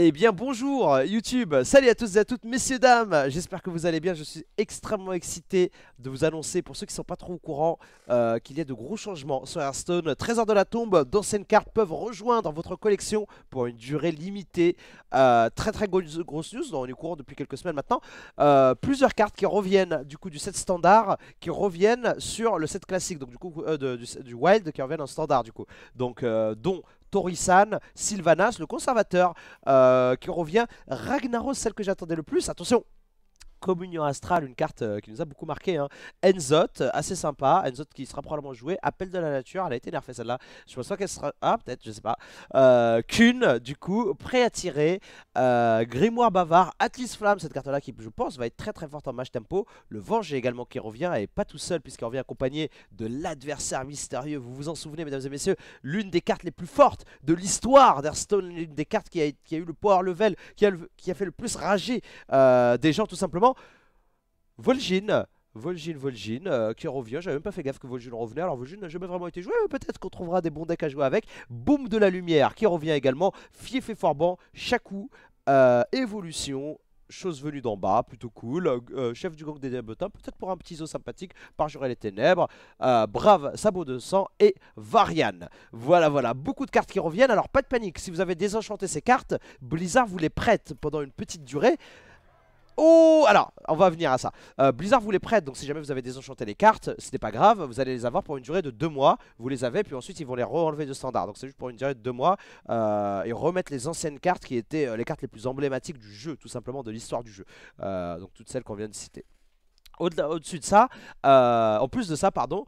Eh bien bonjour YouTube, salut à tous et à toutes messieurs dames, j'espère que vous allez bien, je suis extrêmement excité de vous annoncer pour ceux qui ne sont pas trop au courant euh, qu'il y a de gros changements sur Hearthstone, Trésor de la Tombe, d'anciennes cartes peuvent rejoindre votre collection pour une durée limitée, euh, très très grosse, news, dont on est au courant depuis quelques semaines maintenant, euh, plusieurs cartes qui reviennent du coup du set standard, qui reviennent sur le set classique, donc du coup du, wild qui reviennent en standard du coup, donc dont Torisan, Sylvanas, le conservateur, euh, qui revient, Ragnaros, celle que j'attendais le plus. Attention, Communion astrale une carte euh, qui nous a beaucoup marqué. Hein. Enzot, assez sympa. Enzot qui sera probablement joué. Appel de la nature, elle a été nerfée celle-là. Je pense pas qu'elle sera. Ah, peut-être, je sais pas. Euh, du coup, prêt à tirer. Euh, Grimoire bavard, Atlas Flamme, cette carte-là qui, je pense, va être très très forte en match tempo. Le venge, également qui revient, et pas tout seul, puisqu'il revient accompagné de l'adversaire mystérieux. Vous vous en souvenez, mesdames et messieurs, l'une des cartes les plus fortes de l'histoire d'Airstone, l'une des cartes qui a, eu le power level, qui a fait le plus rager euh, des gens, tout simplement. Vol'jin Vol'jin, Vol'jin euh, qui revient. J'avais même pas fait gaffe que Vol'jin revenait. Alors Volgin n'a jamais vraiment été joué. Peut-être qu'on trouvera des bons decks à jouer avec. Boom de la lumière, qui revient également. Fief et Forban, Chakou, Évolution, euh, chose venue d'en bas, plutôt cool. Euh, chef du gang des débutants, peut-être pour un petit zoo sympathique, Parjurer les Ténèbres, Brave, Sabot de Sang et Varian. Voilà, voilà, beaucoup de cartes qui reviennent. Alors pas de panique, si vous avez désenchanté ces cartes, Blizzard vous les prête pendant une petite durée. Oh Alors, on va venir à ça. Euh, Blizzard vous les prête, donc si jamais vous avez désenchanté les cartes, Ce n'est pas grave, vous allez les avoir pour une durée de 2 mois. Vous les avez, puis ensuite ils vont les re-enlever de standard. Donc c'est juste pour une durée de 2 mois. Euh, et remettre les anciennes cartes qui étaient euh, les cartes les plus emblématiques du jeu, tout simplement de l'histoire du jeu. donc toutes celles qu'on vient de citer. Au-dessus de ça, en plus de ça, pardon,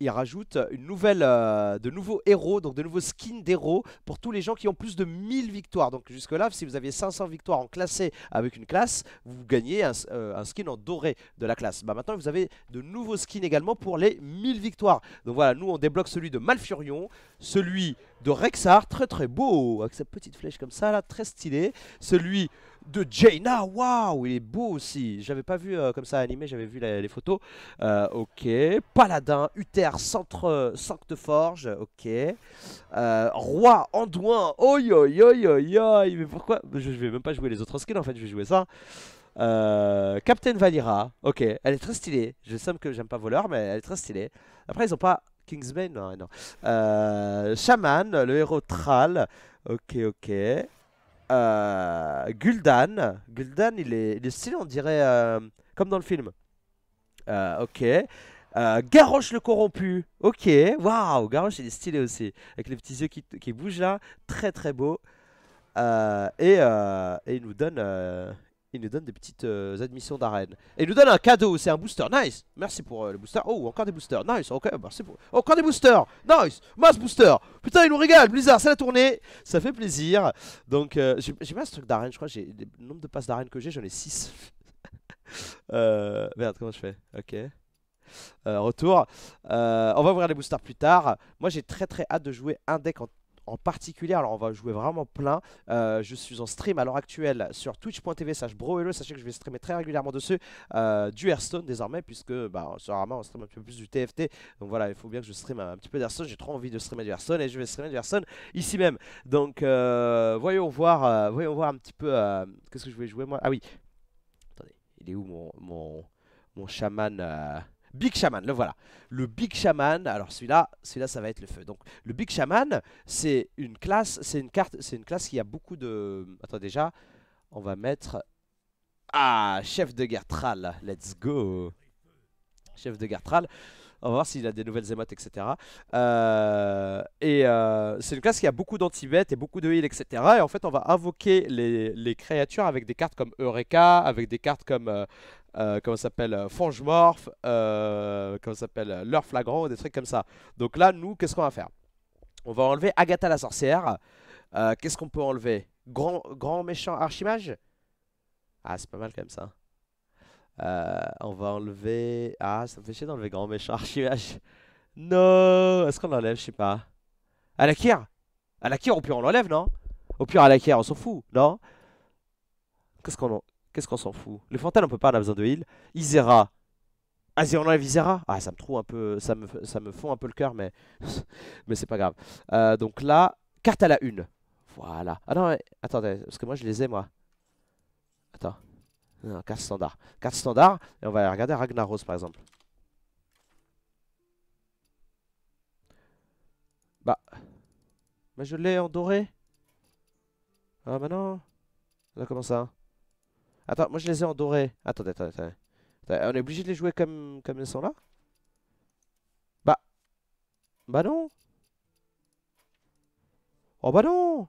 il rajoute une nouvelle, euh, de nouveaux héros, donc de nouveaux skins d'héros pour tous les gens qui ont plus de 1000 victoires. Donc jusque là, si vous aviez 500 victoires en classé avec une classe, vous gagnez euh, un, skin en doré de la classe. Bah, maintenant, vous avez de nouveaux skins également pour les 1000 victoires. Donc voilà, nous on débloque celui de Malfurion, celui de Rexar, très très beau, avec sa petite flèche comme ça là, très stylé. Celui de Jaina. Waouh, il est beau aussi. J'avais pas vu euh, comme ça animé, j'avais vu les photos. Euh, ok. Paladin, Uther, centre, forge. Ok. Euh, roi, Anduin, Oh yo yo yo yo. Mais pourquoi je, vais même pas jouer les autres skills en fait, je vais jouer ça. Captain Valira, ok, elle est très stylée. Je sais que j'aime pas voleur, mais elle est très stylée. Après, ils ont pas Kingsman, non, non. Shaman, le héros Thrall, ok, ok. Euh, Gul'dan. Gul'dan, il est, stylé, on dirait, euh, comme dans le film. Euh, ok. Garrosh le corrompu. Ok. Waouh, Garrosh, il est stylé aussi. Avec les petits yeux qui, bougent là. Très, très beau. Et, et, il nous donne il nous donne des petites euh, admissions d'arène. Et il nous donne un cadeau, c'est un booster, nice Merci pour euh, le booster. Oh, encore des boosters, nice bah, pour... Encore des boosters, nice Mass booster Putain, il nous régale, Blizzard, c'est la tournée Ça fait plaisir. Donc, euh, j'ai pas ce truc d'arène, je crois. j'ai Le nombre de passes d'arène que j'ai, j'en ai 6. merde, comment je fais Ok. retour. on va ouvrir les boosters plus tard. Moi, j'ai très très hâte de jouer un deck en en particulier, alors on va jouer vraiment plein. Euh, je suis en stream à l'heure actuelle sur twitch.tv slash brohello. Sachez que je vais streamer très régulièrement dessus euh, du Hearthstone désormais, puisque bah, sur on stream un peu plus du TFT. Donc voilà, il faut bien que je stream un petit peu d'Hearthstone. J'ai trop envie de streamer du Hearthstone et je vais streamer du Hearthstone ici même. Donc euh, voyons, voir, voyons voir un petit peu. Qu'est-ce que je vais jouer moi Ah oui. Attendez, il est où mon, mon, mon chaman Big Shaman, le voilà. Le Big Shaman, alors celui-là, celui-là ça va être le feu. Donc le Big Shaman, c'est une classe, c'est une carte, c'est une classe qui a beaucoup de... Attends déjà, on va mettre... Ah, chef de guerre Tral, let's go Chef de guerre Tral, on va voir s'il a des nouvelles émotes, etc. et euh, euh, c'est une classe qui a beaucoup d'anti-bêtes et beaucoup de heal, etc. Et en fait, on va invoquer les, les créatures avec des cartes comme Eureka, avec des cartes comme euh, Comment comment s'appelle, Morph, euh, comment s'appelle, euh, euh, Leur euh, Flagrant, des trucs comme ça. Donc là, nous, qu'est-ce qu'on va faire On va enlever Agatha la sorcière. qu'est-ce qu'on peut enlever grand, grand méchant Archimage Ah, c'est pas mal comme ça. on va enlever... Ah, ça me fait chier d'enlever grand méchant Archimage. Non Est-ce qu'on l'enlève Je sais pas. Alakir Alakir, au pire, on l'enlève, non Au pire, Alakir, on s'en fout, non Qu'est-ce qu'on en... Qu'est-ce qu'on s'en fout Le Fantal, on peut pas, on a besoin de heal. Isera. Ah, si on enlève Isera Ah, ça me trouve un peu. Ça me, ça me fond un peu le cœur, mais. mais c'est pas grave. Euh, donc là, carte à la une. Voilà. Ah non, mais... attendez, parce que moi je les ai, moi. Attends. Non, carte standard. Carte standard, et on va regarder Ragnaros par exemple. Bah. Mais je l'ai en doré. Ah, bah non. Là, comment ça Attends, moi je les ai en doré. Attendez, attendez, attendez. On est obligé de les jouer comme, comme ils sont là Bah. Bah non. Oh bah non.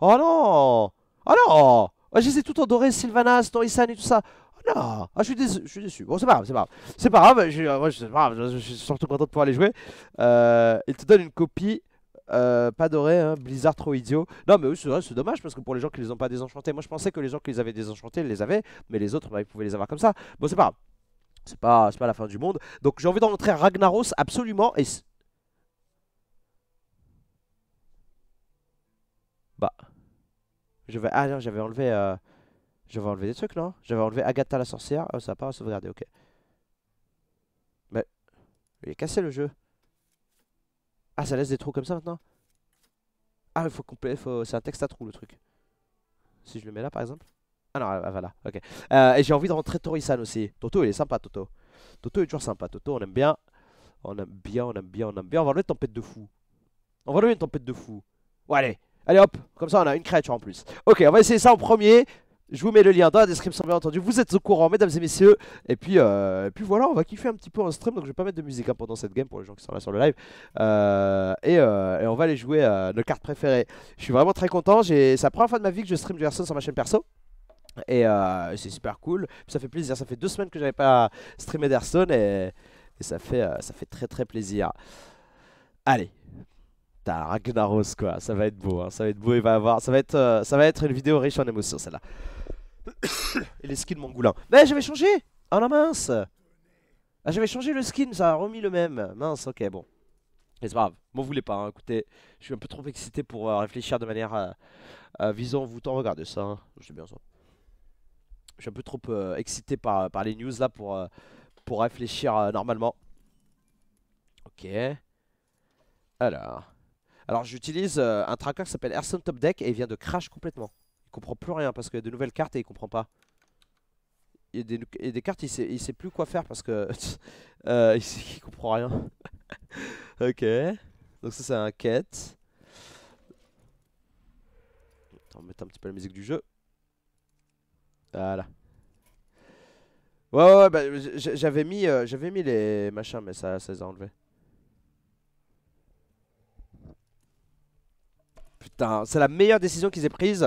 Oh non. Oh non. Oh, je les ai tout en doré, Sylvanas, Torisan et tout ça. Oh non. Ah, je suis déçu. Je suis Bon, c'est pas grave, c'est pas grave. C'est pas grave. Je, je, je, je, suis surtout content de pouvoir les jouer. Euh, il te donne une copie euh, pas doré, hein, Blizzard trop idiot. Non, mais c'est dommage parce que pour les gens qui les ont pas désenchantés, moi je pensais que les gens qui les avaient désenchantés les avaient, mais les autres bah, ils pouvaient les avoir comme ça. Bon, c'est pas c'est pas, pas la fin du monde. Donc j'ai envie d'en rentrer Ragnaros absolument. Et bah, je vais. Ah j'avais enlevé, euh... vais enlever des trucs, non J'avais enlevé Agatha la sorcière. Oh, ça va pas sauvegarder, ok. Mais il est cassé le jeu. Ah, ça laisse des trous comme ça maintenant Ah, il faut compléter, c'est un texte à trous le truc. Si je le mets là par exemple Ah non, ah, voilà, ok. Euh, et j'ai envie de rentrer Torisan aussi. Toto, il est sympa, Toto. Toto est toujours sympa, Toto, on aime bien. On aime bien, on aime bien, on aime bien. On va enlever une tempête de fou. On va enlever une tempête de fou. Ouais allez, allez hop, comme ça on a une créature en plus. Ok, on va essayer ça en premier. Je vous mets le lien dans la description, bien entendu. Vous êtes au courant, mesdames et messieurs. Et puis, euh, puis voilà, on va kiffer un petit peu un stream. Donc, je vais pas mettre de musique hein, pendant cette game pour les gens qui sont là sur le live. Euh, euh, et, on va aller jouer nos cartes préférées. Je suis vraiment très content. C'est la première fois de ma vie que je stream du Hearthstone sur ma chaîne perso. Et c'est super cool. ça fait plaisir. Ça fait deux semaines que j'avais pas streamé d'Hearthstone. Et, et, ça, fait, ça fait très très plaisir. Allez, Putain, Ragnaros quoi, ça va être beau, hein. ça va être beau, il va avoir, ça va être, euh, ça va être une vidéo riche en émotions celle-là. Et les skins mon goulin. Mais j'avais changé Oh ah la mince Ah j'avais changé le skin, ça a remis le même. Mince, ok bon. Mais c'est pas grave, m'en voulez pas, hein. écoutez, je suis un peu trop excité pour euh, réfléchir de manière euh, visant vous tant regardez ça, hein. J'ai bien ça. Je suis un peu trop excité par, par les news là pour, pour réfléchir normalement. Ok. Alors. Alors j'utilise euh, un tracker qui s'appelle Airstone Top Deck et il vient de crash complètement. Il comprend plus rien parce qu'il y a de nouvelles cartes et il comprend pas. Il y a des, cartes, il sait, sait plus quoi faire parce que euh, il, comprend rien. ok. Donc ça c'est un quête. On va mettre un petit peu la musique du jeu. Voilà. Ouais ouais, ouais bah, j'avais mis euh, j'avais mis les machins mais ça, ça les a enlevés. Putain, c'est la meilleure décision qu'ils aient prise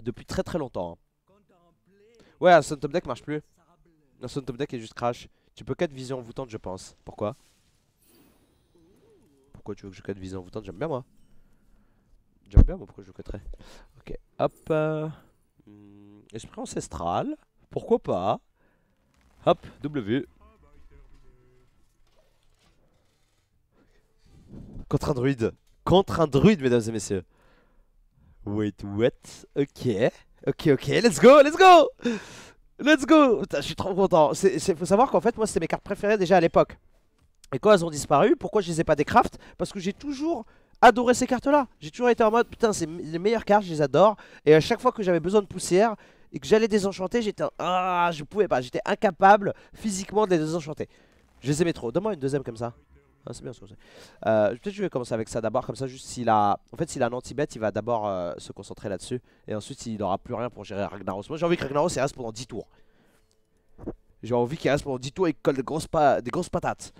depuis très très longtemps. Hein. Ouais, un Top Deck marche plus. Un son Top Deck est juste crash. Tu peux 4 visions envoûtantes, je pense. Pourquoi Pourquoi tu veux que je 4 visions envoûtantes J'aime bien moi. J'aime bien moi, pourquoi je le Ok, hop. Euh, hmm, esprit ancestral. Pourquoi pas Hop, W. Contre un druide. Contre un druide, mesdames et messieurs. Wait, what Ok. Ok, ok, let's go, let's go Let's go Putain, je suis trop content. Il faut savoir qu'en fait, moi, c'était mes cartes préférées déjà à l'époque. Et quand elles ont disparu, pourquoi je les ai pas décraft Parce que j'ai toujours adoré ces cartes-là. J'ai toujours été en mode, putain, c'est les meilleures cartes, je les adore. Et à chaque fois que j'avais besoin de poussière et que j'allais désenchanter, j'étais... Ah, je pouvais pas, j'étais incapable physiquement de les désenchanter. Je les aimais trop. Donne-moi une deuxième comme ça. Ah, c'est bien ce que Peut-être je vais commencer avec ça d'abord, comme ça, juste s'il a. En fait, s'il a un anti-bet, il va d'abord euh, se concentrer là-dessus. Et ensuite, il n'aura plus rien pour gérer Ragnaros. Moi, j'ai envie que Ragnaros reste pendant 10 tours. J'ai envie qu'il reste pendant 10 tours et colle des grosses, des grosses patates.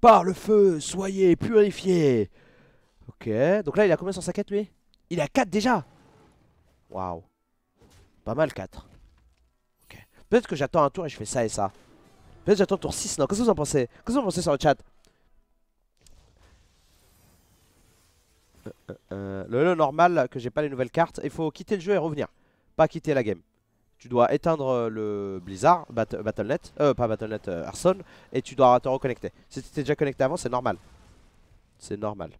Par le feu, soyez purifiés. Ok, donc là, il a combien sa quête lui Il a 4 déjà Waouh. Pas mal 4. Ok. Peut-être que j'attends un tour et je fais ça et ça. Peut-être que j'attends tour 6, non Qu'est-ce que vous en pensez Qu'est-ce que vous en pensez sur le chat Euh, euh, le normal, que j'ai pas les nouvelles cartes. Il faut quitter le jeu et revenir. Pas quitter la game. Tu dois éteindre euh, le Blizzard, Battle.net, pas Battle.net, et tu dois te reconnecter. Si tu étais déjà connecté avant, c'est normal. C'est normal.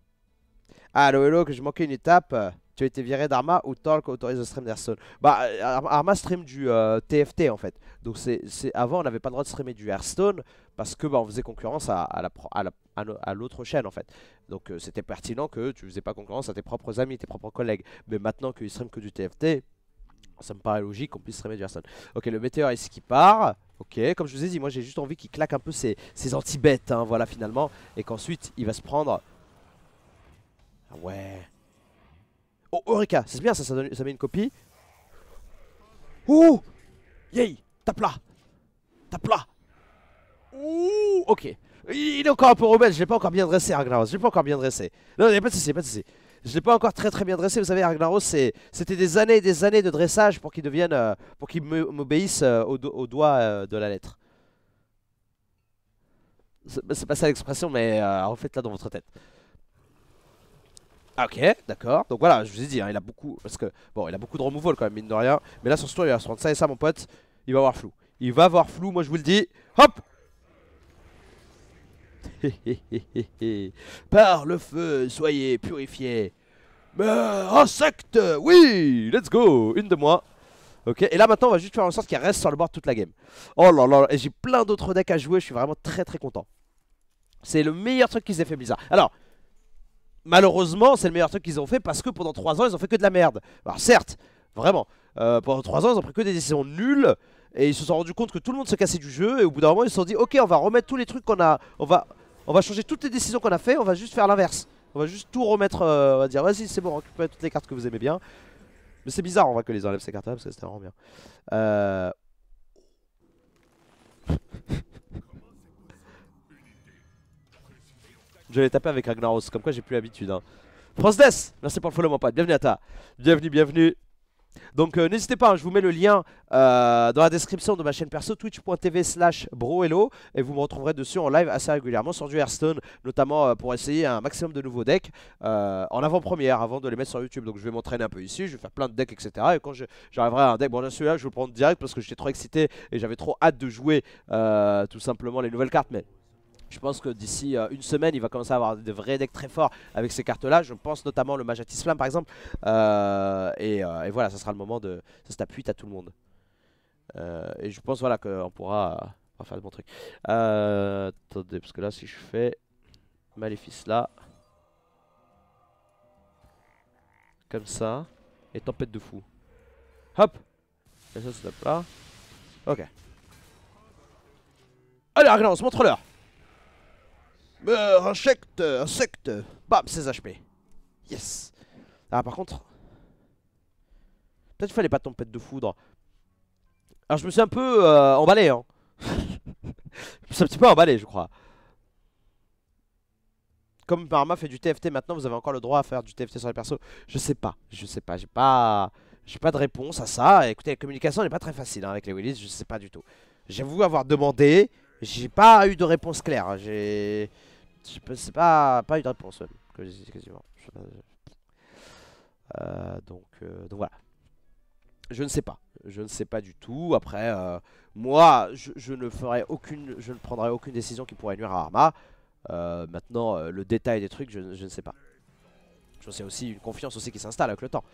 Ah, le hello, que j'ai manqué une étape. Tu as été viré d'Arma ou Talk autorise le stream d'Arson Bah, Arma stream du TFT en fait. Donc, c'est avant, on n'avait pas le droit de streamer du Hearthstone parce que bah, on faisait concurrence à, à la, à la à l'autre chaîne en fait. Donc euh, c'était pertinent que tu faisais pas concurrence à tes propres amis, tes propres collègues. Mais maintenant qu'ils stream que du TFT, ça me paraît logique qu'on puisse streamer du Hearthstone. Ok, le météoriste est-ce qui part Ok, comme je vous ai dit, moi j'ai juste envie qu'il claque un peu ses, ses anti-bêtes, hein, voilà finalement. Et qu'ensuite il va se prendre... Ah ouais... Oh, Eureka, c'est bien ça, ça, ça, met une copie. Ouh Yay Tape là Tape là Ouh Ok il est encore un peu rebelle, je l'ai pas encore bien dressé, Ragnaros. Je l'ai pas encore bien dressé. Non, il n'y a pas de c'est pas de soucis Je l'ai pas encore très très bien dressé. Vous savez, c'est... c'était des années et des années de dressage pour qu'il devienne, euh, pour qu'il m'obéisse euh, au, doigt euh, de la lettre. C'est pas ça l'expression, mais refaites-la dans votre tête. Ah, ok, d'accord. Donc voilà, je vous ai dit, hein, il a beaucoup, parce que bon, il a beaucoup de removal quand même, mine de rien. Mais là, sur ce tour, il va se rendre ça et ça, mon pote. Il va avoir flou. Il va avoir flou, moi je vous le dis. Hop Par le feu, soyez purifiés. insecte Oui Let's go Une de moi. Ok, et là maintenant on va juste faire en sorte qu'il reste sur le bord toute la game. Oh là là, et j'ai plein d'autres decks à jouer, je suis vraiment très très content. C'est le meilleur truc qu'ils aient fait Blizzard. Alors, malheureusement, c'est le meilleur truc qu'ils ont fait parce que pendant 3 ans, ils ont fait que de la merde. Alors certes, vraiment, euh, pendant 3 ans, ils ont pris que des décisions nulles et ils se sont rendus compte que tout le monde se cassait du jeu Et au bout d'un moment ils se sont dit ok on va remettre tous les trucs qu'on a on va, on va changer toutes les décisions qu'on a fait On va juste faire l'inverse On va juste tout remettre euh, On va dire vas-y c'est bon récupérez toutes les cartes que vous aimez bien Mais c'est bizarre on va que les enlève ces cartes là parce que c'était vraiment bien euh. Je l'ai tapé avec Ragnaros comme quoi j'ai plus l'habitude hein. Death, merci pour le follow mon pote, bienvenue à ta Bienvenue, bienvenue donc euh, n'hésitez pas, hein, je vous mets le lien euh, dans la description de ma chaîne perso twitch.tv slash broello et vous me retrouverez dessus en live assez régulièrement sur du Hearthstone, notamment euh, pour essayer un maximum de nouveaux decks en avant-première avant de les mettre sur YouTube. Donc je vais m'entraîner un peu ici, je vais faire plein de decks, etc. Et quand j'arriverai à un deck, bon celui-là je vais le prendre direct parce que j'étais trop excité et j'avais trop hâte de jouer tout simplement les nouvelles cartes. Mais je pense que d'ici euh, une semaine, il va commencer à avoir des vrais decks très forts avec ces cartes-là. Je pense notamment le Majatis Flamme par exemple. Euh, euh, et, voilà, ça sera le moment de... Ça s'appuie à tout le monde. et je pense voilà qu'on pourra, faire de bons trucs. attendez, parce que là, si je fais Maléfice là... Comme ça. Et Tempête de Fou. Hop Et ça, top là. Ok. Allez, Arglance, montre-leur Meurs, un insecte Bam, 16 HP. Yes. Ah, par contre... Peut-être qu'il fallait pas tempête de foudre. Alors, je me suis un peu euh, emballé, hein. je me suis un petit peu emballé, je crois. Comme Parma fait du TFT maintenant, vous avez encore le droit à faire du TFT sur les persos. Je sais pas, je sais pas, j'ai pas... J'ai pas de réponse à ça. Écoutez, la communication n'est pas très facile hein, avec les Willis, je sais pas du tout. J'avoue avoir demandé, j'ai pas eu de réponse claire. Hein. J'ai... C'est pas, pas une réponse que quasiment. Euh, donc, euh, donc voilà. Je ne sais pas. Je ne sais pas du tout. Après, euh, moi, je, ne ferai aucune, je ne prendrai aucune décision qui pourrait nuire à Arma. maintenant, le détail des trucs, je, ne sais pas. Je sais aussi une confiance aussi qui s'installe avec le temps.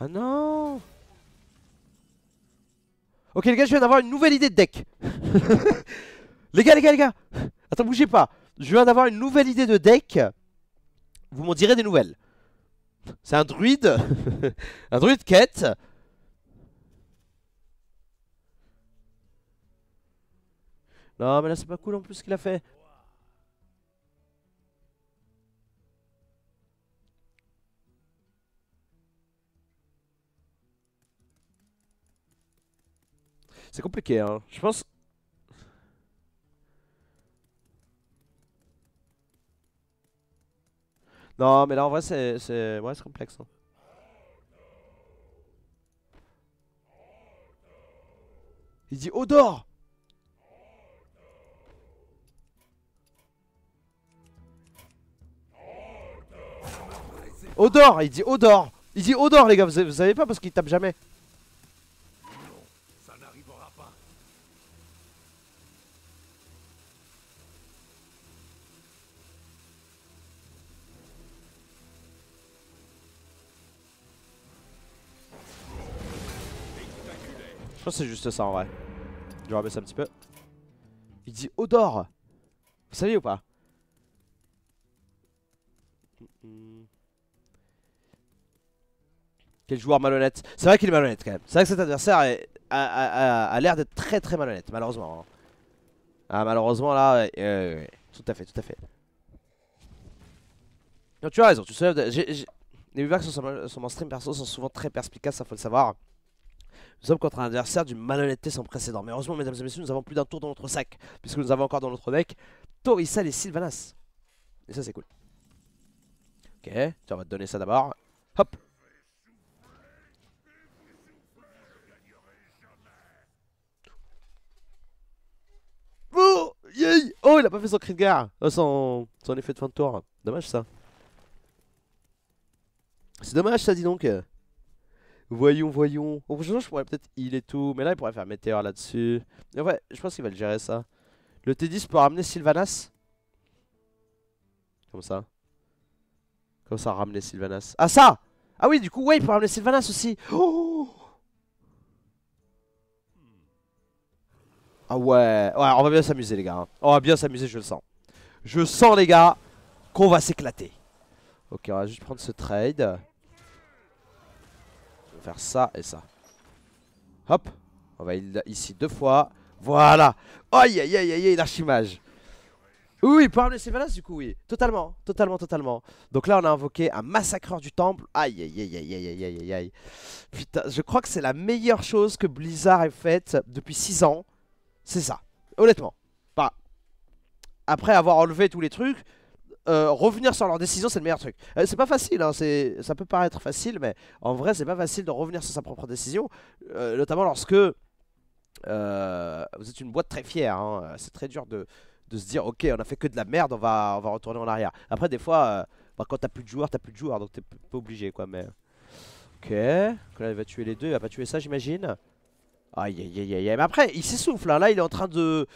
Ah non Ok les gars je viens d'avoir une nouvelle idée de deck Les gars les gars les gars Attends bougez pas Je viens d'avoir une nouvelle idée de deck Vous m'en direz des nouvelles C'est un druide Un druide quête Non mais là c'est pas cool en plus ce qu'il a fait C'est compliqué, hein. Je pense... Non, mais là, en vrai, c'est... Ouais, c'est complexe. Hein. Il dit Odor Odor Il dit Odor Il dit Odor, les gars, vous savez pas parce qu'il tape jamais. Je pense que c'est juste ça en vrai. Je vais un petit peu. Il dit Odor Vous savez ou pas Quel joueur malhonnête. C'est vrai qu'il est malhonnête quand même. C'est vrai que cet adversaire a, l'air d'être très très malhonnête, malheureusement. Hein. Ah, malheureusement là, tout à fait, tout à fait. Non, tu as raison, tu sais, les viewers sont, sur mon stream perso sont souvent très perspicaces, ça faut le savoir. Nous sommes contre un adversaire d'une malhonnêteté sans précédent. Mais heureusement, mesdames et messieurs, nous avons plus d'un tour dans notre sac, puisque nous avons encore dans notre deck Torissal et Sylvanas. Et ça, c'est cool. Ok, tiens, on va te donner ça d'abord. Hop Oh, oh, il a pas fait son cri de guerre ah, son... son effet de fin de tour. Dommage ça. C'est dommage ça, dit donc. Voyons, voyons. Au je pourrais peut-être il et tout. Mais là, il pourrait faire Météor là-dessus. Mais ouais, je pense qu'il va le gérer ça. Le T10 peut ramener Sylvanas. Comme ça. Comme ça, ramener Sylvanas. Ah, ça Ah oui, du coup, ouais, il peut ramener Sylvanas aussi. Oh ah ouais. Ouais, on va bien s'amuser, les gars. Hein. On va bien s'amuser, je le sens. Je sens, les gars, qu'on va s'éclater. Ok, on va juste prendre ce trade faire ça et ça. Hop. On va ici deux fois. Voilà. Aïe, aïe, aïe, aïe, l'archimage. Oui, parle le du coup, oui. Totalement, totalement, totalement. Donc là, on a invoqué un massacreur du temple. Aïe, aïe, aïe, aïe, aïe, aïe, aïe, Putain, je crois que c'est la meilleure chose que Blizzard ait faite depuis 6 ans. C'est ça. Honnêtement. après avoir enlevé tous les trucs, euh, revenir sur leur décision, c'est le meilleur truc. Euh, c'est pas facile, hein, ça peut paraître facile, mais en vrai, c'est pas facile de revenir sur sa propre décision, euh, notamment lorsque vous êtes une boîte très fière. Hein. c'est très dur de, de, se dire, ok, on a fait que de la merde, on va, on va retourner en arrière. Après, des fois, bah, quand t'as plus de joueurs, t'as plus de joueurs, donc t'es pas obligé, quoi, mais... Ok, donc il va tuer les deux, il va pas tuer ça, j'imagine Aïe, aïe, aïe, aïe, mais après, il s'essouffle, hein. là, il est en train de...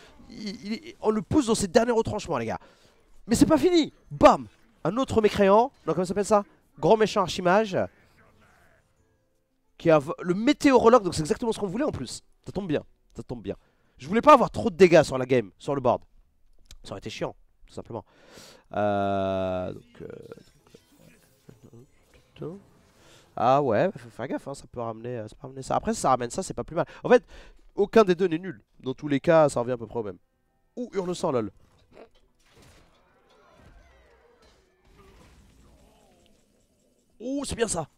On le pousse dans ses derniers retranchements, les gars. Mais c'est pas fini Bam Un autre mécréant, non comment s'appelle ça Grand méchant archimage. Qui a le météorologue, donc c'est exactement ce qu'on voulait en plus. Ça tombe bien, ça tombe bien. Je voulais pas avoir trop de dégâts sur la game, sur le board. Ça aurait été chiant, tout simplement. Euh, euh Ah ouais, bah, faut faire gaffe, hein, ça, peut ramener, euh, ça peut ramener ça. Après, si ça ramène ça, c'est pas plus mal. En fait, aucun des deux n'est nul. Dans tous les cas, ça revient à peu près au même. Ouh Hurle sans lol. Oh, c'est bien ça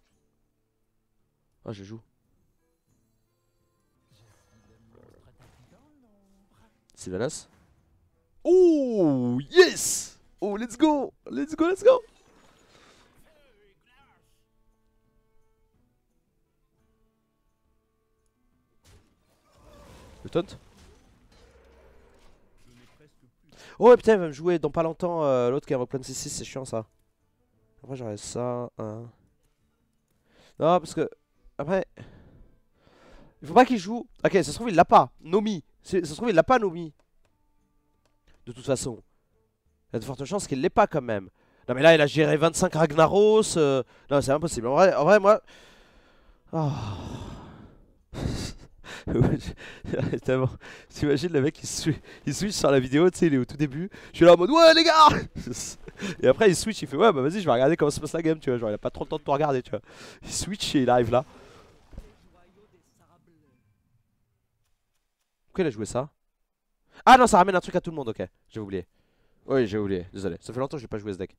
Ah, je joue. Sylvanas Oh, yes Oh, let's go Let's go, let's go Le taunt Oh putain, il va me jouer dans pas longtemps euh, l'autre qui a plein c 6 c'est chiant ça. Après, j'aurais ça. Hein. Non, parce que. Après. Il faut pas qu'il joue. Ok, ça se trouve, il l'a pas. Nomi. Ça se trouve, il l'a pas, Nomi. De toute façon. Il y a de fortes chances qu'il l'ait pas quand même. Non, mais là, il a géré 25 Ragnaros. Euh, non, c'est impossible. En vrai, en vrai moi. Oh. T'imagines le mec il switch, sur la vidéo, tu sais, il est au tout début. Je suis là en mode ouais les gars Et après il switch, il fait ouais bah vas-y je vais regarder comment se passe la game, tu vois, genre il a pas trop le temps de te regarder, tu vois. Il switch et il arrive là. Pourquoi il a joué ça Ah non ça ramène un truc à tout le monde, ok, j'ai oublié. Oui j'ai oublié, désolé, ça fait longtemps que j'ai pas joué ce deck.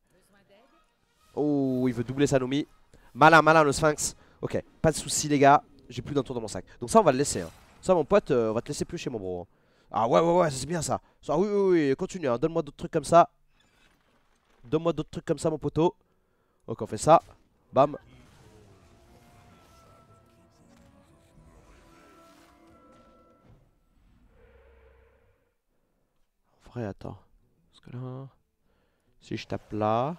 Oh il veut doubler sa Sanomi. Malin malin le sphinx. Ok, pas de soucis les gars, j'ai plus d'un tour dans mon sac. Donc ça on va le laisser hein. Ça, mon pote, on euh, va te laisser plus chez mon bro. Ah ouais, ouais, ouais, c'est bien ça. Ah oui, oui, oui, continue. Hein. Donne-moi d'autres trucs comme ça. Donne-moi d'autres trucs comme ça, mon poteau. Ok on fait ça. Bam. En vrai, attends. Parce que là... Si je tape là...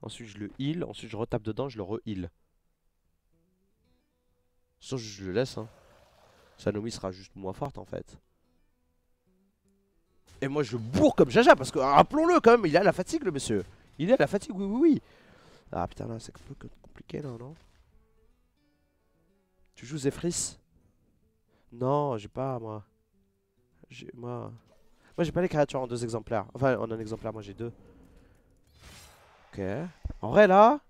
Ensuite, je le heal. Ensuite, je retape dedans, je le re-heal. Sinon je le laisse hein. Sanomi sera juste moins forte en fait Et moi je bourre comme Jaja parce que rappelons-le quand même Il a la fatigue le monsieur Il a la fatigue oui oui oui Ah putain là c'est un peu compliqué là non Tu joues Zephrys Non j'ai pas moi J'ai moi Moi j'ai pas les créatures en deux exemplaires Enfin en un exemplaire moi j'ai deux Ok En vrai là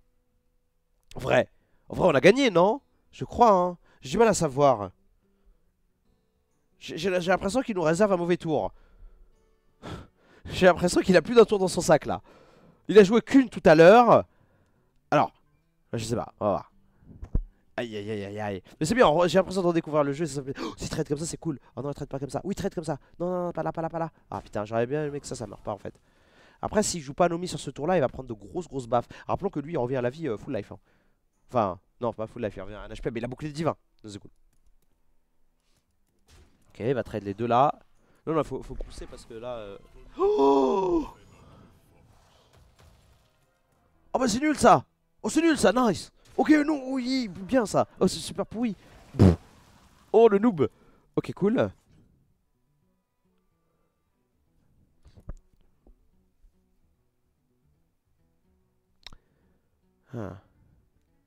En vrai En vrai on a gagné non je crois, hein. J'ai du mal à savoir. J'ai l'impression qu'il nous réserve un mauvais tour. J'ai l'impression qu'il a plus d'un tour dans son sac là. Il a joué qu'une tout à l'heure. Alors, je sais pas, on va voir. Aïe aïe aïe aïe aïe. Mais c'est bien, j'ai l'impression d'en découvrir le jeu. Oh, si traite comme ça, c'est cool. Oh non, il traite pas comme ça. Oui, traite comme ça. Non, non, non, pas là, pas là, pas là. Ah putain, j'aurais bien aimé que ça, ça meurt pas en fait. Après, s'il joue pas Nomi sur ce tour là, il va prendre de grosses grosses baffes. Rappelons que lui, il revient à la vie euh, full life. Hein. Enfin, non, pas full life, il revient à un HP, mais il a de divin. C'est cool. Ok, il va trade les deux là. Non, non, faut, faut pousser parce que là. Oh, oh bah c'est nul ça Oh, c'est nul ça, nice Ok, non, oui, bien ça. Oh, c'est super pourri. Oh, le noob. Ok, cool. Hein...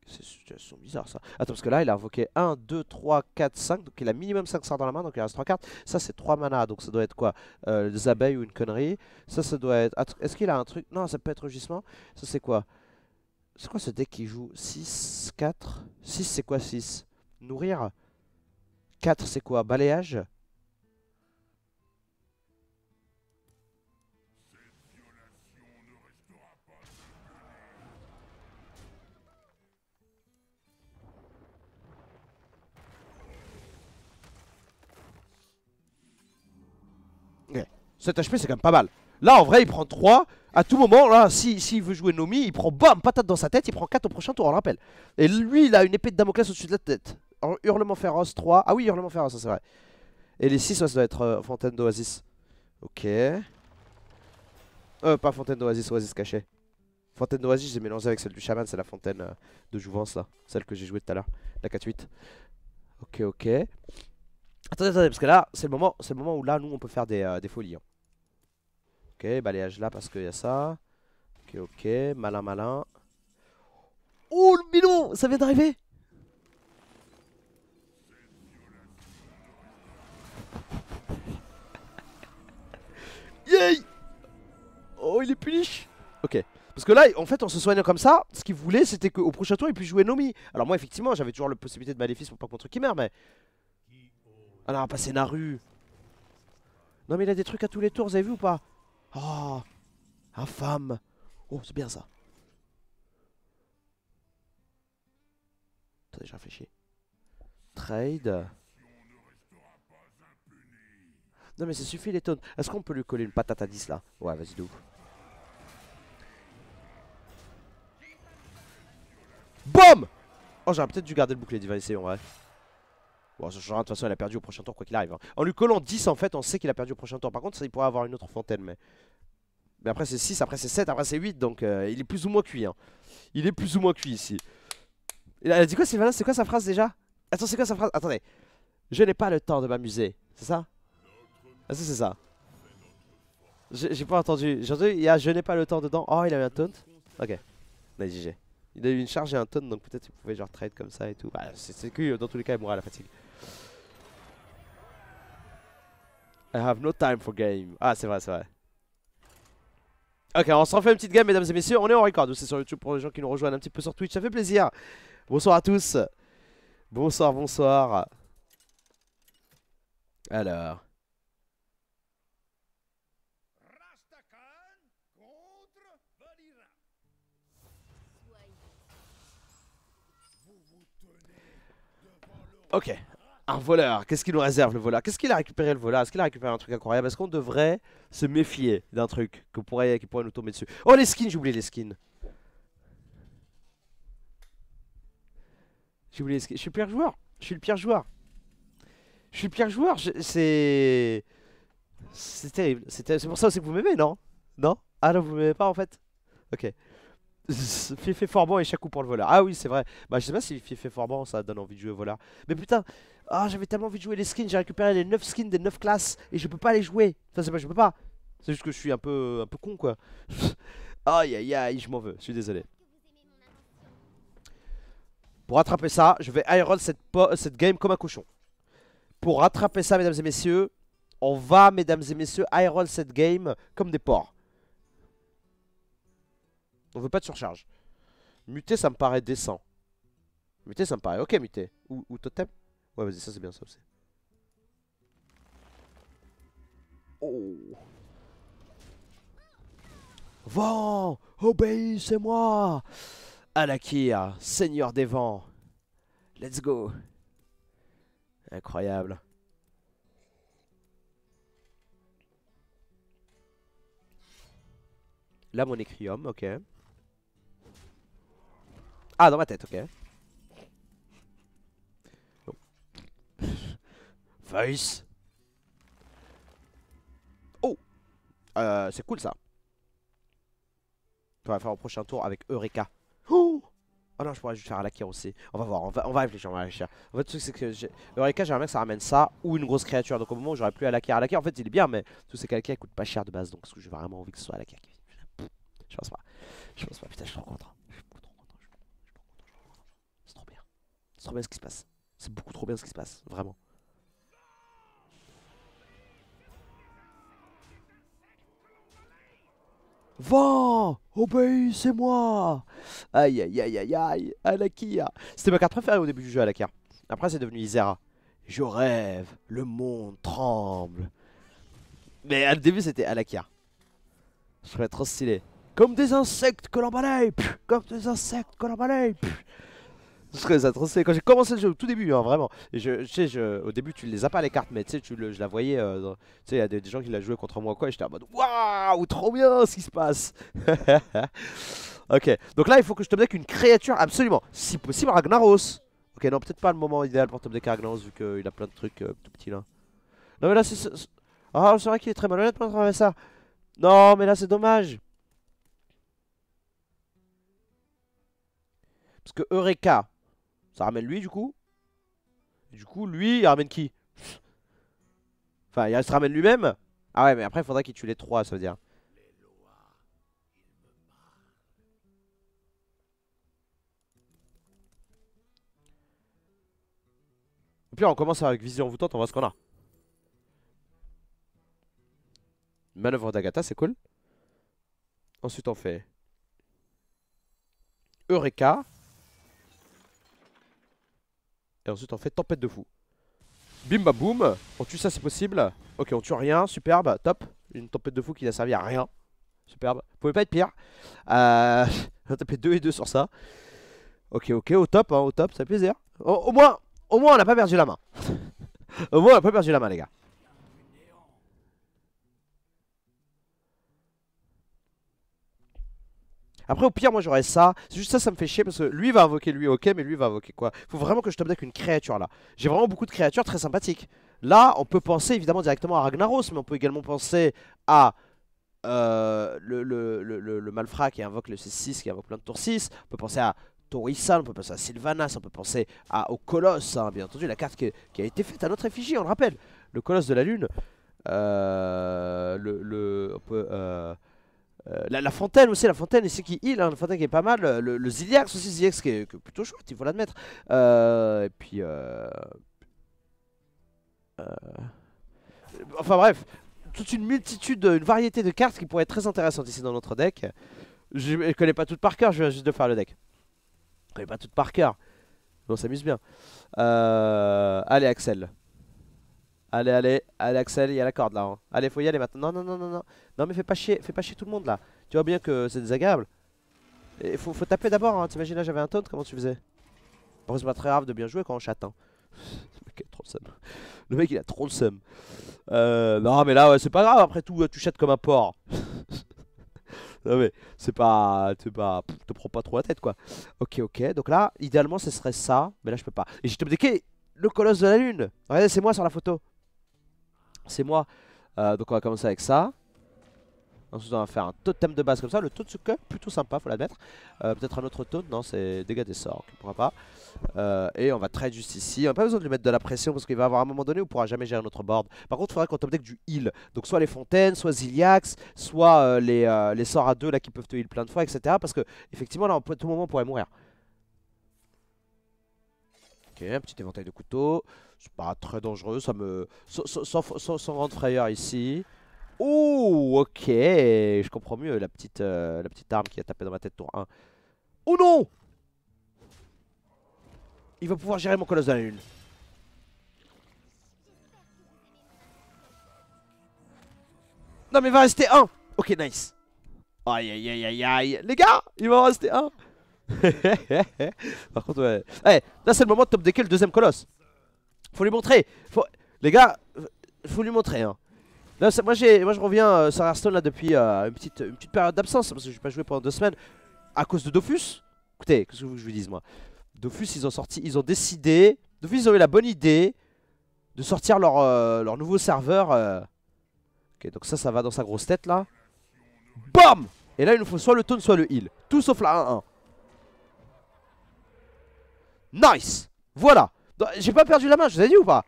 C'est bizarre ça. Attends, parce que là il a invoqué 1, 2, 3, 4, 5. Donc il a minimum 5 sorts dans la main, donc il reste 3 cartes. Ça c'est 3 mana, donc ça doit être quoi euh, Des abeilles ou une connerie. Ça, ça doit être. Est-ce qu'il a un truc Non, ça peut être rugissement. Ça c'est quoi C'est quoi ce deck qui joue 6, 4 6 c'est quoi 6 Nourrir 4 c'est quoi Balayage Cet HP, c'est quand même pas mal. Là, en vrai, il prend 3. À tout moment, là, s'il si, veut jouer Nomi, il prend bam, patate dans sa tête, il prend 4 au prochain tour, on le rappelle. Et lui, il a une épée de Damoclès au-dessus de la tête. hurlement féroce, 3. Ah oui, hurlement féroce, c'est vrai. Et les 6, ça doit être euh, Fontaine d'Oasis. Ok. Euh, pas Fontaine d'Oasis, Oasis caché. Fontaine d'Oasis, j'ai mélangé avec celle du chaman, c'est la fontaine euh, de jouvence là. Celle que j'ai jouée tout à l'heure, la 4-8. Ok, ok. Attendez, attendez, parce que là, c'est le moment c'est le moment où là, nous, on peut faire des, euh, des folies. Hein. Ok, balayage là parce qu'il y a ça. Ok, ok, malin, malin. Oh, le bilan Ça vient d'arriver Yay Oh, il est puniche Ok. Parce que là, en fait, on se soignant comme ça. Ce qu'il voulait, c'était qu'au prochain tour, il puisse jouer Nomi. Alors moi, effectivement, j'avais toujours la possibilité de maléfice pour pas contre Kimmer, mais... Alors, ah passer Naru. Non, mais il a des trucs à tous les tours, vous avez vu ou pas Oh Infâme Oh, c'est bien ça. Attendez, j'ai réfléchi. Trade. Non mais ça suffit les tonnes. Est-ce qu'on peut lui coller une patate à 10 là Ouais, vas-y d'où BOM Oh, j'aurais peut-être dû garder le bouclier Divine en vrai. Bon, ça de toute façon, elle a perdu au prochain tour quoi qu'il arrive. Hein. En lui collant 10, en fait, on sait qu'il a perdu au prochain tour. Par contre, ça, il pourrait avoir une autre fontaine, mais... Mais après c'est 6, après c'est 7, après c'est 8, donc euh, il est plus ou moins cuit. Hein. Il est plus ou moins cuit ici. Elle a dit quoi Sylvana C'est quoi sa phrase déjà Attends, c'est quoi sa phrase Attendez. Je n'ai pas le temps de m'amuser, c'est ça Ah ça c'est ça. J'ai pas entendu. J'ai entendu, il y a je n'ai pas le temps dedans. Oh, il a un taunt Ok. Il a eu une charge et un taunt, donc peut-être il pouvait genre trade comme ça et tout. Bah, c'est que dans tous les cas, il mourra à la fatigue. I have no time for game. Ah, c'est vrai, c'est vrai. Ok, on se fait une petite game, mesdames et messieurs. On est en record, c'est sur YouTube pour les gens qui nous rejoignent un petit peu sur Twitch. Ça fait plaisir. Bonsoir à tous. Bonsoir, bonsoir. Alors. Ok, un voleur. Qu'est-ce qu'il nous réserve le voleur Qu'est-ce qu'il a récupéré le voleur Est-ce qu'il a récupéré un truc incroyable Est-ce qu'on devrait se méfier d'un truc que pourrait, qui pourrait nous tomber dessus Oh les skins, j'ai oublié les skins. J'ai oublié les skins. Je suis le pire joueur. Je suis le pire joueur. Je suis le pire joueur. C'est... C'est terrible. C'est pour ça aussi que vous m'aimez, non Non Ah non, vous m'aimez pas en fait Ok. Fifé fait bon et chaque coup pour le voleur. Ah oui, c'est vrai. Bah, je sais pas si Fifé fait bon ça donne envie de jouer au voleur. Mais putain, ah, j'avais tellement envie de jouer les skins, j'ai récupéré les 9 skins des 9 classes et je peux pas les jouer. Enfin, c'est pas, je peux pas. C'est juste que je suis un peu, un peu con quoi. aïe aïe aïe, je m'en veux, je suis désolé. Pour rattraper ça, je vais iron cette, cette game comme un cochon. Pour rattraper ça, mesdames et messieurs, on va, mesdames et messieurs, iron cette game comme des porcs. On veut pas de surcharge. Muté, ça me paraît décent. Muté, ça me paraît. Ok, muté. Ou, ou totem Ouais, vas-y, ça c'est bien ça aussi. Oh Vent obéissez c'est moi Alakir, seigneur des vents Let's go Incroyable Là mon écrium ok. Ah, dans ma tête, ok. Nice Oh euh, C'est cool ça. On va faire au prochain tour avec Eureka. Oh, oh non, je pourrais juste faire Alakir aussi. On va voir, on va, on va réfléchir, on va réfléchir. En fait, le truc c'est que Eureka, j'aimerais que ça ramène ça ou une grosse créature. Donc au moment où j'aurais plus la Alakir en fait il est bien, mais tout c'est qu'Alakir coûte pas cher de base. Donc ce que j'ai vraiment envie que ce soit la qui Je pense pas. Je pense pas, putain, je suis trop content. Je suis trop content, je suis trop content. C'est trop bien. C'est trop bien ce qui se passe. C'est beaucoup trop bien ce qui se passe, vraiment. Va c'est moi Aïe aïe aïe aïe aïe Alakia C'était ma carte préférée au début du jeu Alakia. Après c'est devenu Isera. Je rêve, le monde tremble. Mais au début c'était Alakia. Je trouvais trop stylé. Comme des insectes que l'emballe Comme des insectes que pfff c'est quand j'ai commencé le jeu au tout début hein, vraiment je, au début tu les as pas les cartes mais tu sais je la voyais euh, tu sais il y a des, gens qui la joué contre moi quoi et j'étais en mode waouh trop bien ce qui se passe ok donc là il faut que je te deck une créature absolument si possible Ragnaros ok non peut-être pas le moment idéal pour te mettre Ragnaros vu qu'il a plein de trucs euh, tout petits là non mais là c'est ah c'est vrai qu'il est très malhonnête pour ça non mais là c'est dommage Parce que Eureka, ça ramène lui, du coup. du coup, lui, il ramène qui Enfin, il se ramène lui-même Ah ouais, mais après, il faudra qu'il tue les trois, ça veut dire. Et puis, on commence avec vision envoûtante, on voit ce qu'on a. Manœuvre d'Agatha, c'est cool. Ensuite, on fait... Eureka. Et ensuite on fait tempête de fou. Bim bam boum. On tue ça, c'est possible. Ok, on tue rien. Superbe. Top. Une tempête de fou qui n'a servi à rien. Superbe. Pouvait pas être pire. Euh, on tapé 2 et 2 sur ça. Ok, ok, au top, hein, au top, ça fait plaisir. Au, moins, au moins, on n'a pas perdu la main. au moins, on a pas perdu la main, les gars. Après, au pire, moi j'aurais ça. C'est juste ça, ça me fait chier parce que lui va invoquer lui, ok, mais lui va invoquer quoi. Faut vraiment que je tombe avec une créature là. J'ai vraiment beaucoup de créatures très sympathiques. Là, on peut penser évidemment directement à Ragnaros, mais on peut également penser à. Euh, le, le, Malfra qui invoque le C6, qui invoque plein de tours 6. On peut penser à Torissan, on peut penser à Sylvanas, on peut penser à, au Colosse, hein, bien entendu, la carte qui, a été faite à notre effigie, on le rappelle. Le Colosse de la Lune. Euh, le, on peut, euh, euh, la, fontaine aussi, la fontaine ici qui heal, hein, la fontaine qui est pas mal, le, le Ziliax aussi, Ziliax qui est, plutôt chouette, il faut l'admettre. Euh, et puis... Euh, euh... Enfin bref, toute une multitude, une variété de cartes qui pourraient être très intéressantes ici dans notre deck. Je ne connais pas toutes par cœur, je viens juste de faire le deck. Je connais pas toutes par cœur, on s'amuse bien. allez Axel. Allez, allez, allez Axel, il y a la corde là. Hein. Allez, faut y aller maintenant. Non, non, non, non, non. Non, mais fais pas chier, fais pas chier tout le monde là. Tu vois bien que c'est désagréable. Et faut, taper d'abord, hein. t'imagines là j'avais un taunt, comment tu faisais Bon, c'est pas très grave de bien jouer quand on chatte. Hein. le mec a trop le seum. Le mec il a trop le seum. Euh, non, mais là, ouais, c'est pas grave, après tout, euh, tu chattes comme un porc. non, mais c'est pas. tu pas. te prends pas trop la tête quoi. Ok, ok, donc là, idéalement, ce serait ça, mais là je peux pas. Et j'ai te le colosse de la lune. Regardez, c'est moi sur la photo c'est moi. Euh, donc on va commencer avec ça. Ensuite on va faire un totem de base comme ça. Le Totsuke, plutôt sympa, faut l'admettre. Euh, peut-être un autre totem, non, c'est dégâts des sorts, qui pourra pas. Euh, et on va trade juste ici. On n'a pas besoin de lui mettre de la pression parce qu'il va avoir un moment donné où on pourra jamais gérer notre board. Par contre, il faudra qu'on tombe deck du heal. Donc soit les fontaines, soit Ziliax, soit les, sorts à deux là qui peuvent te heal plein de fois, etc. Parce que effectivement là, on peut, à tout moment on pourrait mourir. Ok, un petit éventail de couteaux. C'est pas très dangereux, ça me... Sans rendre frayeur ici. Oh, ok, je comprends mieux la petite, euh, la petite arme qui a tapé dans ma tête tour 1. Oh non Il va pouvoir gérer mon colosse dans la lune. Non mais il va rester 1 Ok, nice. Aïe, aïe, aïe, aïe, aïe. Les gars, il va en rester 1 Par contre, ouais. Allez, eh, là c'est le moment de top decker le deuxième colosse. Faut lui montrer. Faut... Les gars, euh, faut lui montrer. Hein. Là, moi, j'ai, moi, je reviens euh, sur Hearthstone là depuis euh, une, petite, une petite période d'absence hein, parce que j'ai pas joué pendant deux semaines à cause de Dofus. Écoutez, qu'est-ce que vous que je vous dise moi Dofus, ils ont sorti, ils ont décidé. Dofus, ils ont eu la bonne idée de sortir leur, leur nouveau serveur. Ok, donc ça, ça va dans sa grosse tête là. BAM Et là, il nous faut soit le taunt, soit le heal. Tout sauf la 1-1. Nice Voilà j'ai pas perdu la main, je vous ai dit ou pas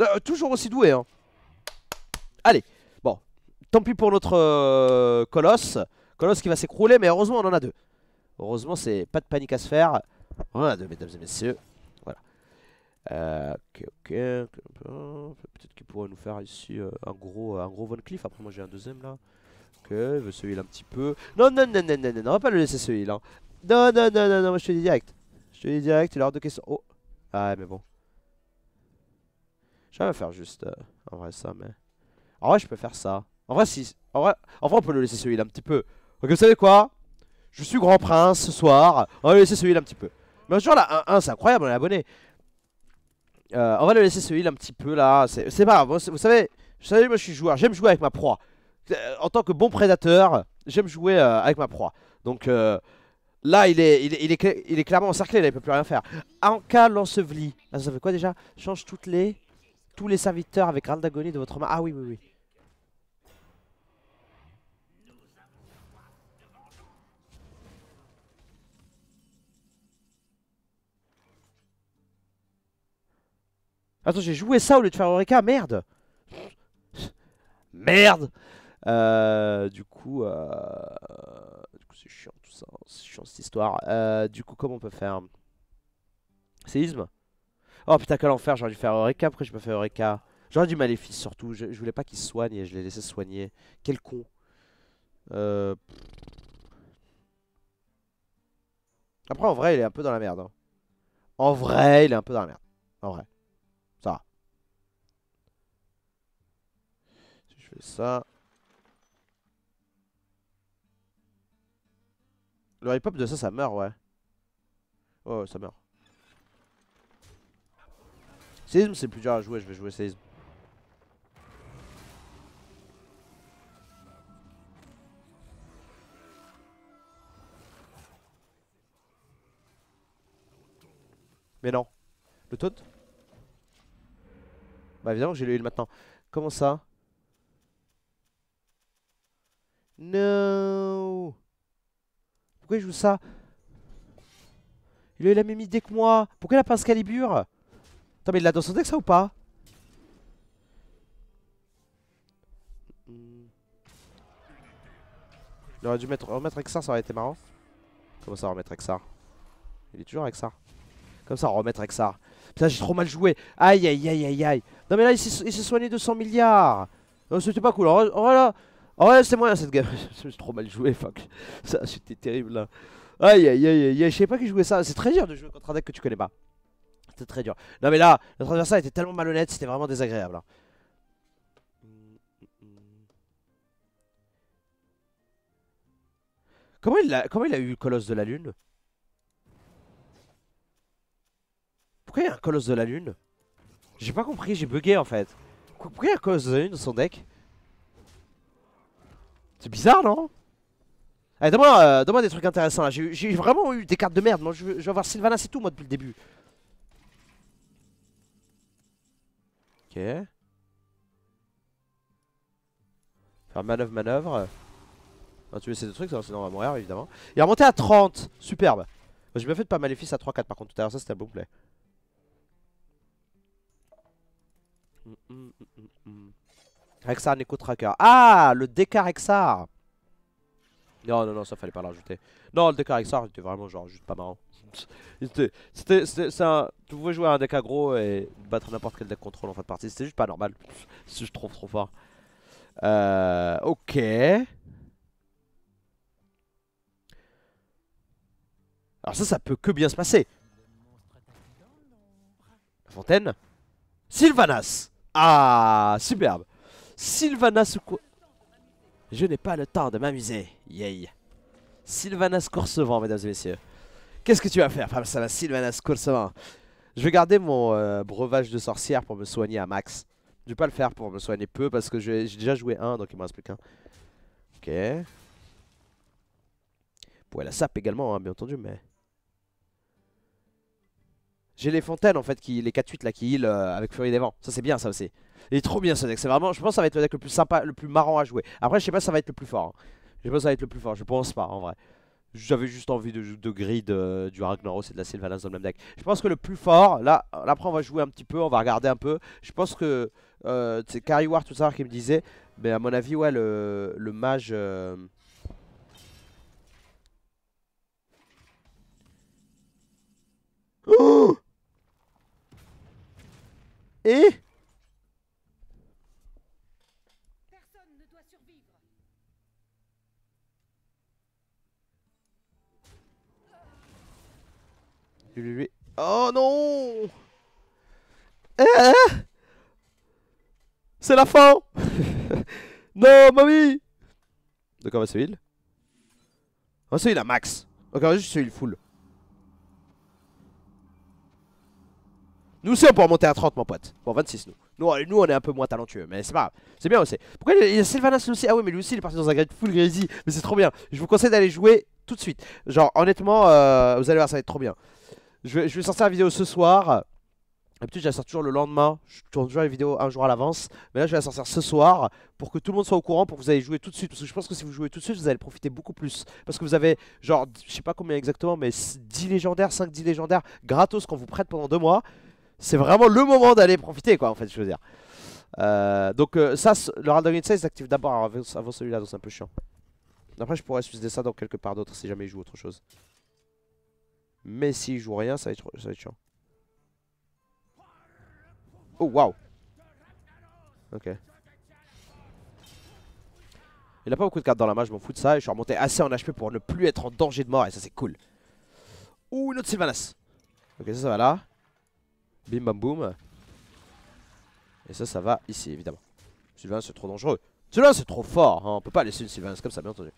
euh, Toujours aussi doué, hein. Allez, bon. Tant pis pour notre euh, colosse. Colosse qui va s'écrouler, mais heureusement, on en a deux. Heureusement, c'est pas de panique à se faire. On en a deux, mesdames et messieurs. Voilà. Euh, ok, ok. Peut-être qu'il pourrait nous faire ici un gros un gros Von Cliff. Après, moi, j'ai un deuxième, là. Ok, il veut se heal un petit peu. Non, non, non, non, non, on va pas le laisser se heal. Hein. Non, non, non, non, non, je te dis direct. Je te dis direct, il a de question. Oh, Ouais, ah, mais bon. Je vais faire juste, euh, en vrai, ça, mais... En vrai, je peux faire ça. En vrai, si... En vrai, on peut le laisser celui-là un petit peu. ok vous savez quoi Je suis grand prince ce soir. On va le laisser celui-là un petit peu. Mais genre, là, 1-1, c'est incroyable, on est abonné. Euh, on va le laisser celui-là un petit peu, là. C'est pas grave, vous savez... Vous savez, moi, je suis joueur. J'aime jouer avec ma proie. Euh, en tant que bon prédateur, j'aime jouer avec ma proie. Donc... euh Là, il est, il, est, est, clairement encerclé, Il il peut plus rien faire. Anka l'enseveli. ça fait quoi déjà Change toutes les, tous les serviteurs avec Grande d'agonie de votre main. Ah oui, oui, oui. Attends, j'ai joué ça au lieu de faire Eureka, merde Merde euh, Du coup, euh, du coup c'est chiant. C'est chiant cette histoire. Euh, du coup, comment on peut faire Séisme Oh putain, quel enfer, j'aurais dû faire Eureka, après, je pas fait Eureka J'aurais dû Maléfice surtout, je, voulais pas qu'il soigne et je l'ai laissé soigner. Quel con. Euh, après, en vrai, il est un peu dans la merde. Hein. En vrai, il est un peu dans la merde. En vrai. Ça va. Si je fais ça... Le hip-hop de ça, ça meurt, ouais. Oh, ça meurt. Séisme, c'est plus dur à jouer, je vais jouer Séisme. Mais non. Le taunt Bah évidemment que j'ai le heal maintenant. Comment ça Non pourquoi il joue ça Il a eu la même idée que moi. Pourquoi il a pas un Scalibur Attends, mais il l'a dans son deck ça ou pas Il aurait dû mettre, remettre avec ça ça aurait été marrant. Comment ça remettre avec ça Il est toujours avec ça Comme ça, remettre avec ça Putain, j'ai trop mal joué. Aïe, aïe, aïe, aïe, aïe. Non, mais là, il s'est soigné de 100 milliards. c'était pas cool. Voilà. Oh ouais, c'est moi cette me suis trop mal joué, fuck. Ça, c'était terrible là. Aïe aïe aïe aïe, je savais pas qui jouait ça. C'est très dur de jouer contre un deck que tu connais pas. C'était très dur. Non mais là, notre adversaire était tellement malhonnête, c'était vraiment désagréable. Hein. Comment il, a, comment il a eu le colosse de la lune Pourquoi il y a un colosse de la lune J'ai pas compris, j'ai bugué en fait. Pourquoi il y a un colosse de la lune dans son deck c'est bizarre, non Allez, eh, donne-moi euh, donne des trucs intéressants là. J'ai vraiment eu des cartes de merde. Moi, je veux, avoir Sylvanas c'est tout, moi, depuis le début. Ok. Faire manœuvre, manœuvre. Non, tu veux ces deux trucs, sinon on va mourir, évidemment. Il est remonté à 30. Superbe. J'ai bien fait de pas maléfice à 3-4 par contre tout à l'heure, ça c'était un bon play. Mm, mm, mm, Rexar, Neko Tracker. Ah, le Dekar Rexar. Non, non, non, ça fallait pas l'ajouter. Non, le Dekar Rexar était vraiment genre juste pas marrant. C'était Tu pouvais jouer à un deck gros et battre n'importe quel deck contrôle en fin de partie. C'était juste pas normal. Si je trouve trop fort. Euh, ok. Alors ça, ça peut que bien se passer. Fontaine. Sylvanas. Ah, superbe. Sylvana quoi Je n'ai pas le temps de m'amuser. Yay. Sylvana Scorsevant, mesdames et messieurs. Qu'est-ce que tu vas faire, femme Ça va, Sylvana Je vais garder mon euh, breuvage de sorcière pour me soigner à max. Je vais pas le faire pour me soigner peu parce que j'ai déjà joué un, donc il me reste plus qu'un. Ok. Pour la sape également, hein, bien entendu, mais... J'ai les fontaines en fait, qui, les 4-8 là qui heal euh, avec Fury des Vents. Ça c'est bien ça aussi. Il est trop bien ce deck. C'est vraiment, je pense que ça va être le deck le plus sympa, le plus marrant à jouer. Après, je sais pas si ça va être le plus fort. Hein. Je sais pas ça va être le plus fort. Je pense pas en vrai. J'avais juste envie de, de grid euh, du Ragnaros et de la Sylvanas dans le même deck. Je pense que le plus fort, là, après on va jouer un petit peu, on va regarder un peu. Je pense que euh, c'est War tout ça qui me disait, mais à mon avis, ouais, le, mage. Euh, oh et Personne ne doit survivre. Oh non eh hein. C'est la fin Non, mamie Donc on va se heal. On va à max. Ok, on va juste se heal full. Nous aussi on peut monter à 30, mon pote. Bon, 26, nous. Nous, on est un peu moins talentueux, mais c'est pas grave. C'est bien aussi. Pourquoi il y a Sylvanas aussi Ah oui, mais lui aussi, il est parti dans un full greasy. Mais c'est trop bien. Je vous conseille d'aller jouer tout de suite. Genre, honnêtement, euh, vous allez voir, ça va être trop bien. Je vais, sortir la vidéo ce soir. D'habitude, je la sors toujours le lendemain. Je tourne toujours les vidéo un jour à l'avance. Mais là, je vais la sortir ce soir pour que tout le monde soit au courant, pour que vous allez jouer tout de suite. Parce que je pense que si vous jouez tout de suite, vous allez profiter beaucoup plus. Parce que vous avez, genre, je sais pas combien exactement, mais 10 légendaires, 5-10 légendaires gratos qu'on vous prête pendant 2 mois c'est vraiment le moment d'aller profiter, quoi, en fait, je veux dire. Euh, donc, euh, ça, le random insight s'active d'abord avant, celui-là, donc c'est un peu chiant. Après, je pourrais utiliser ça dans quelque part d'autre si jamais il joue autre chose. Mais s'il joue rien, ça va être, ça être chiant. Oh, waouh! Ok. Il a pas beaucoup de cartes dans la main, je m'en fous de ça. Et je suis remonté assez en HP pour ne plus être en danger de mort. Et ça, c'est cool. Ouh, une autre Sylvanas. Ok, ça, ça va là. Bim bam boum. Et ça, ça va ici, évidemment. Sylvain, c'est trop dangereux. Sylvain, c'est trop fort. Hein. On peut pas laisser une Sylvain comme ça, bien entendu.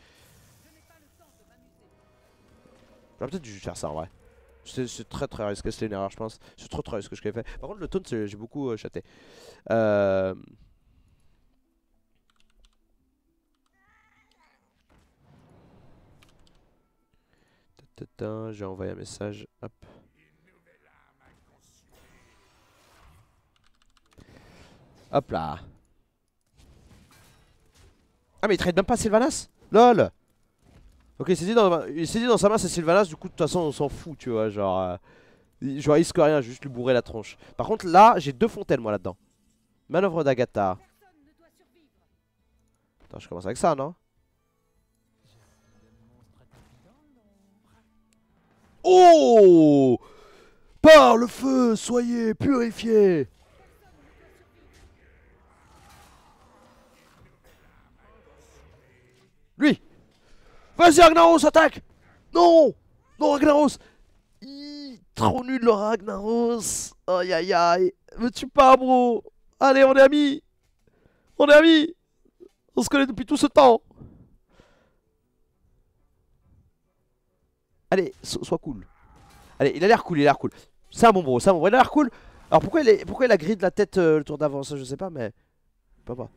J'aurais peut-être dû faire ça en vrai. C'est très très risqué, c'est une erreur, je pense. C'est trop très risqué ce que j'ai fait. Par contre, le taunt, j'ai beaucoup euh, chaté. Euh. J'ai envoyé un message. Hop. Hop là. Ah mais il traite même pas Sylvanas LOL Ok il s'est dit, dans... dit, dans sa main c'est Sylvanas du coup de toute façon on s'en fout tu vois genre euh, Je Genre il risque rien juste lui bourrer la tronche Par contre là j'ai deux fontaines moi là dedans Manœuvre d'Agatha Attends je commence avec ça non Oh Par le feu soyez purifiés Vas-y Ragnaros, attaque Non Non Ragnaros Trop nul le Ragnaros Aïe aïe aïe Me tue pas bro Allez on est amis On est amis On se connaît depuis tout ce temps Allez, sois cool Allez, il a l'air cool, il a l'air cool C'est un bon bro, c'est un bon il a l'air cool Alors pourquoi il, est... pourquoi il a grid la tête euh, le tour d'avance, je sais pas mais... Papa.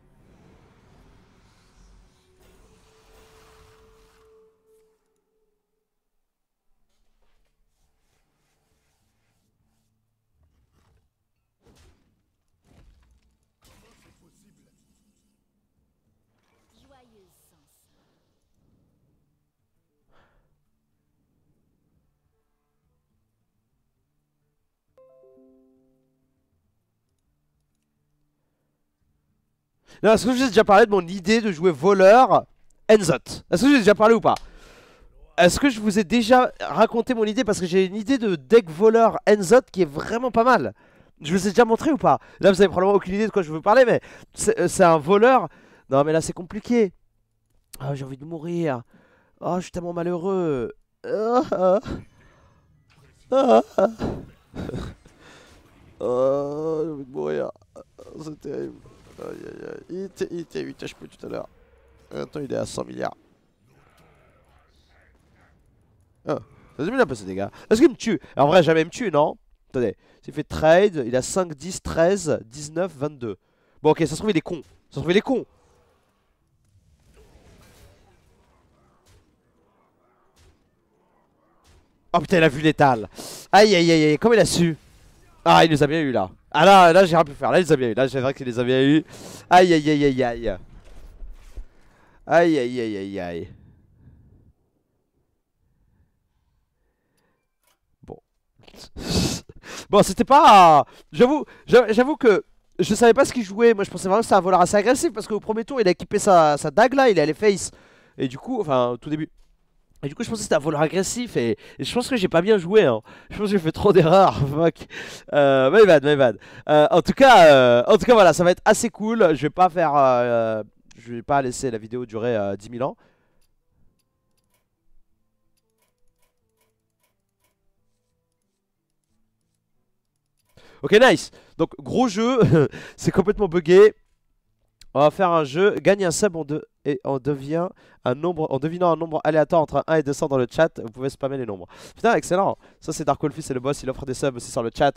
Non, est-ce que je vous ai déjà parlé de mon idée de jouer voleur Enzot Est-ce que je vous déjà parlé ou pas Est-ce que je vous ai déjà raconté mon idée Parce que j'ai une idée de deck voleur Enzot qui est vraiment pas mal. Je vous ai déjà montré ou pas Là, vous avez probablement aucune idée de quoi je veux parler, mais c'est euh, un voleur. Non, mais là, c'est compliqué. Oh, j'ai envie de mourir. Oh, je suis tellement malheureux. oh j'ai envie de mourir. C'est terrible. Aïe aïe aïe. Il était, il 8 HP tout à l'heure. Attends il est à 100 milliards. Oh, ça se bien passé les gars. Est-ce qu'il me tue En vrai, jamais il me tue, non Attendez, s'il fait trade, il a 5, 10, 13, 19, 22. Bon, ok, ça se trouve, il est con. Ça se trouve, il est con. Oh putain, il a vu l'étal. Aïe aïe aïe aïe, comment il a su. Ah, il les a bien eu là. Ah là, là j'ai rien pu faire. Là, il les a bien eu. Là, j'ai vrai qu'il les a bien eu. Aïe, aïe, aïe, aïe, aïe. Aïe, aïe, aïe, aïe, aïe. Bon. bon, c'était pas... J'avoue, j'avoue que... Je savais pas ce qu'il jouait, moi je pensais vraiment que c'était un voleur assez agressif parce que au premier tour il a équipé sa, sa dague là, il est allé face. Et du coup, enfin, au tout début, et du coup, je pensais que c'était un voleur agressif et, je pense que j'ai pas bien joué. Hein. Je pense que j'ai fait trop d'erreurs. Euh, bad, bad. Euh, en, tout cas, euh, en tout cas, voilà, ça va être assez cool. Je vais pas faire. je vais pas laisser la vidéo durer 10 000 ans. Ok, nice. Donc, gros jeu. C'est complètement bugué. On va faire un jeu. Gagne un sub en deux et on devient un nombre, en devinant un nombre aléatoire entre 1 et 200 dans le chat, vous pouvez spammer les nombres. Putain, excellent Ça c'est Dark c'est le boss, il offre des subs aussi sur le chat.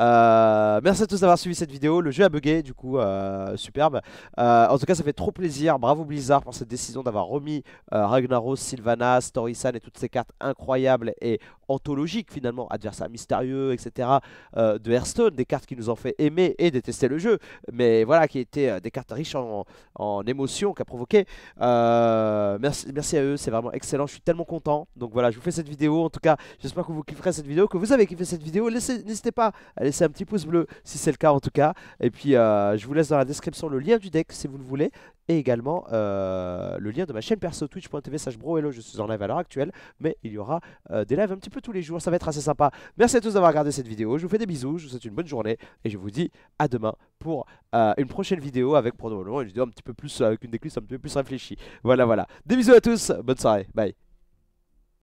Euh, merci à tous d'avoir suivi cette vidéo, le jeu a bugué, du coup, euh, superbe. Euh, en tout cas, ça fait trop plaisir, bravo Blizzard pour cette décision d'avoir remis Ragnaros, Sylvanas, Torisan et toutes ces cartes incroyables et anthologique finalement, adversaire mystérieux, etc. Euh, de Hearthstone, des cartes qui nous ont fait aimer et détester le jeu, mais voilà, qui étaient euh, des cartes riches en, en émotions, qu'a provoqué. Euh, merci, merci à eux, c'est vraiment excellent, je suis tellement content. Donc voilà, je vous fais cette vidéo, en tout cas, j'espère que vous kifferez cette vidéo, que vous avez kiffé cette vidéo. N'hésitez pas à laisser un petit pouce bleu si c'est le cas en tout cas. Et puis je vous laisse dans la description le lien du deck si vous le voulez et également euh, le lien de ma chaîne perso twitch.tv slash hello, je suis en live à l'heure actuelle, mais il y aura euh, des lives un petit peu tous les jours, ça va être assez sympa. Merci à tous d'avoir regardé cette vidéo, je vous fais des bisous, je vous souhaite une bonne journée, et je vous dis à demain pour euh, une prochaine vidéo avec probablement une vidéo un petit peu plus, avec une décluse un petit peu plus réfléchie. Voilà, voilà. Des bisous à tous, bonne soirée, bye.